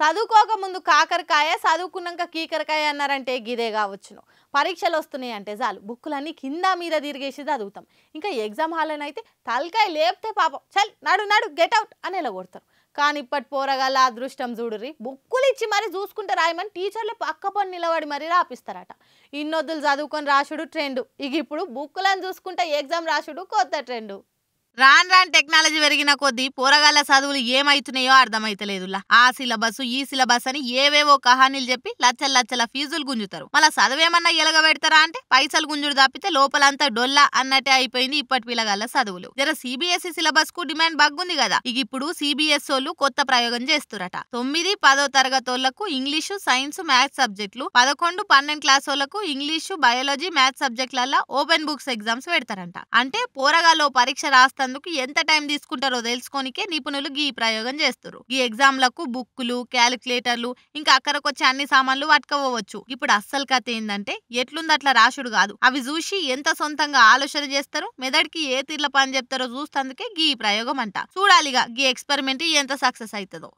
చదువుకోక ముందు కాకరకాయ చదువుకున్నాక కీకరకాయ అన్నారంటే గిదే కావచ్చును పరీక్షలు వస్తున్నాయి అంటే చాలు బుక్కులన్నీ కింద మీద తిరిగేసి చదువుతాం ఇంకా ఎగ్జామ్ హాల్లోనే అయితే తలకాయ లేపితే పాపం చల్ నడు నడు గెట్ అవుట్ అని ఎలా కొడతారు కానీ ఇప్పటి పోరగాళ్ళ అదృష్టం చూడరి బుక్కులు ఇచ్చి మరి చూసుకుంటే రాయమని టీచర్లు పక్క పని నిలబడి మరీ రాపిస్తారట ఇన్నొద్దులు చదువుకొని రాసుడు ట్రెండు ఇక ఇప్పుడు బుక్కులను చూసుకుంటే ఎగ్జామ్ రాసుడు కొత్త ట్రెండు రాన్ రాన్ టెక్నాలజీ పెరిగిన కొద్దీ పోరగాళ్ల చదువులు ఏమైతున్నాయో అర్థమైతలేదులా ఆ సిలబస్ ఈ సిలబస్ అని ఏవేవో కహానీలు చెప్పి లచ్చల లచ్చల ఫీజులు గుంజుతారు మళ్ళీ చదువేమన్నా పెడతారా అంటే పైసలు గుంజుడు తప్పితే లోపలంతా డొల్లా అన్నట్టే అయిపోయింది ఇప్పటి పిల్లగాళ్ళ చదువులు జర సిబిఎస్ఈ సిలబస్ కు డిమాండ్ బగ్గుంది కదా ఇక ఇప్పుడు సిబిఎస్ వాళ్ళు కొత్త ప్రయోగం చేస్తురట తొమ్మిది పదో తరగతి వాళ్లకు ఇంగ్లీషు సైన్స్ మ్యాథ్స్ సబ్జెక్టులు పదకొండు పన్నెండు క్లాస్ వాళ్ళకు ఇంగ్లీషు బయాలజీ మ్యాథ్స్ సబ్జెక్టులలో ఓపెన్ బుక్స్ ఎగ్జామ్స్ పెడతారంట అంటే పోరగాళ్ళు పరీక్ష రాస్తారు రాసేటందుకు ఎంత టైం తీసుకుంటారో తెలుసుకోనికే నిపుణులు ఈ ప్రయోగం చేస్తారు ఈ ఎగ్జామ్లకు బుక్కులు క్యాలిక్యులేటర్లు ఇంకా అక్కడకొచ్చే అన్ని సామాన్లు పట్టుకోవచ్చు ఇప్పుడు అస్సలు కథ ఏంటంటే ఎట్లుంది అట్లా రాసుడు కాదు అవి చూసి ఎంత సొంతంగా ఆలోచన చేస్తారు మెదడుకి ఏ తీర్ల పని చెప్తారో చూస్తందుకే ఈ ప్రయోగం అంట చూడాలిగా ఈ ఎక్స్పెరిమెంట్ ఎంత సక్సెస్ అవుతుందో